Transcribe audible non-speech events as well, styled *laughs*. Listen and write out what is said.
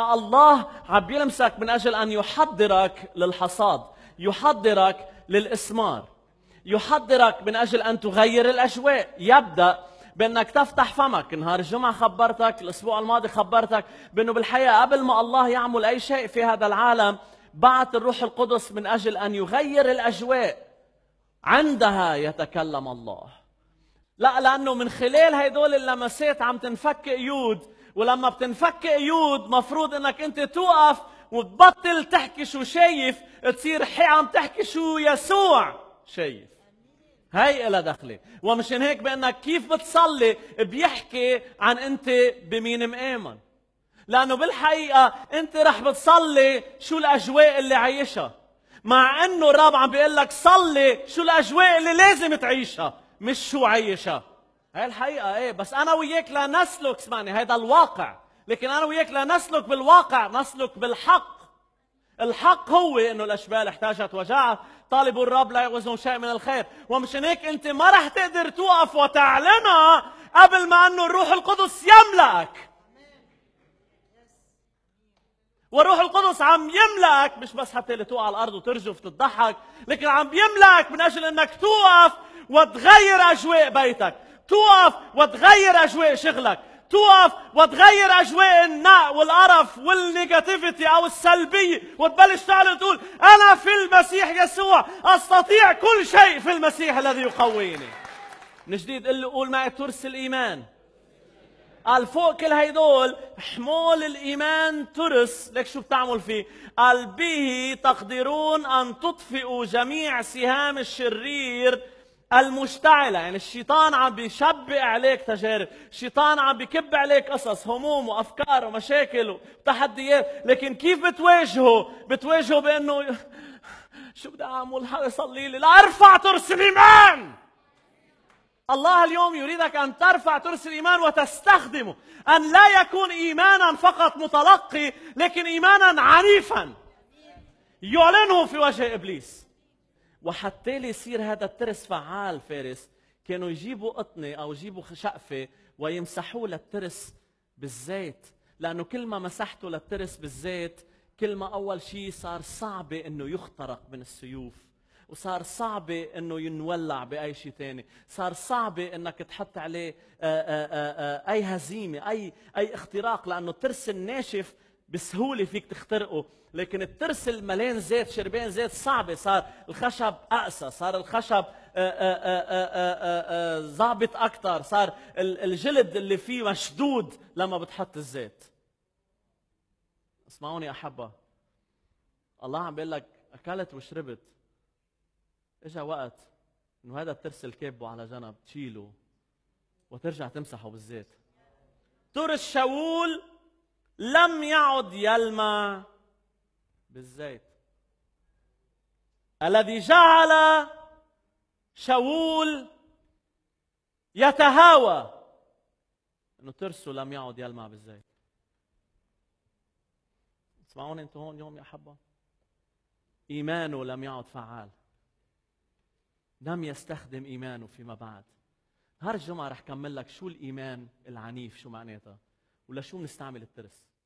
الله عم بيلمسك من أجل أن يحضرك للحصاد يحضرك للإسمار يحضرك من أجل أن تغير الأجواء يبدأ بانك تفتح فمك نهار الجمعة خبرتك الاسبوع الماضي خبرتك بانه بالحقيقة قبل ما الله يعمل اي شيء في هذا العالم بعث الروح القدس من اجل ان يغير الاجواء عندها يتكلم الله لا لانه من خلال هدول اللمسات عم تنفك قيود ولما بتنفك قيود مفروض انك انت توقف وتبطل تحكي شو شايف تصير حي عم تحكي شو يسوع شايف هاي إلها دخلة ومشان هيك بأنك كيف بتصلي بيحكي عن أنت بمين مآمن لأنه بالحقيقة أنت رح بتصلي شو الأجواء اللي عايشها مع أنه الرب عم بيقول لك صلي شو الأجواء اللي لازم تعيشها مش شو عايشها هاي الحقيقة ايه بس انا وياك لا نسلك اسمعني هذا الواقع لكن انا وياك لا نسلك بالواقع نسلك بالحق الحق هو انه الاشبال احتاجت وجعت طالبوا الرب لا يعوزهم شيء من الخير ومشان هيك انت ما رح تقدر توقف وتعلنها قبل ما انه الروح القدس يملأك والروح القدس عم يملأك مش بس حتى اللي توقع على الارض وترجف تضحك لكن عم يملأك من اجل انك توقف وتغير اجواء بيتك توقف وتغير أجواء شغلك توقف وتغير أجواء النق والقرف والنيجاتيفيتي أو السلبية وتبلش تعلن وتقول أنا في المسيح يسوع أستطيع كل شيء في المسيح الذي يقويني من جديد قول معي ترس الإيمان قال فوق كل هيدول حمول الايمان ترس لك شو بتعمل فيه قال به تقدرون ان تطفئوا جميع سهام الشرير المشتعلة يعني الشيطان عم بيشبع عليك تجارب الشيطان عم بيكب عليك قصص هموم وأفكار ومشاكل وتحديات لكن كيف بتواجهه بتواجهه بأنه *laughs* شو بدي أعمل حدا صلي لي لا أرفع ترس الإيمان الله اليوم يريدك أن ترفع ترس الإيمان وتستخدمه أن لا يكون إيمانا فقط متلقي لكن إيمانا عنيفا يعلنه في وجه إبليس وحتى يصير هذا الترس فعال فارس كانوا يجيبوا قطنة أو يجيبوا شقفة ويمسحوه للترس بالزيت لأنه كل ما مسحته للترس بالزيت كل ما أول شيء صار صعبة أنه يخترق من السيوف وصار صعبة أنه ينولع بأي شيء ثاني صار صعبة أنك تحط عليه آه، آه، آه، أي هزيمة أي, أي اختراق لأنه الترس الناشف بسهوله فيك تخترقه لكن الترس الملان زيت شربان زيت صعبه صار الخشب اقسى صار الخشب آه، آه، آه، ظابط اكثر صار الجلد اللي فيه مشدود لما بتحط الزيت اسمعوني احبه الله عم بيقول لك اكلت وشربت اجا وقت انه هذا الترس الكابه على جنب تشيله وترجع تمسحه بالزيت ترس شاول لم يعد يلمع بالزيت الذي جعل شاول يتهاوى انه ترسه لم يعد يلمع بالزيت اسمعوني انتم هون يوم يا احبه ايمانه لم يعد فعال لم يستخدم ايمانه فيما بعد نهار الجمعه رح كمل لك شو الايمان العنيف شو معناتها ولا شو بنستعمل الترس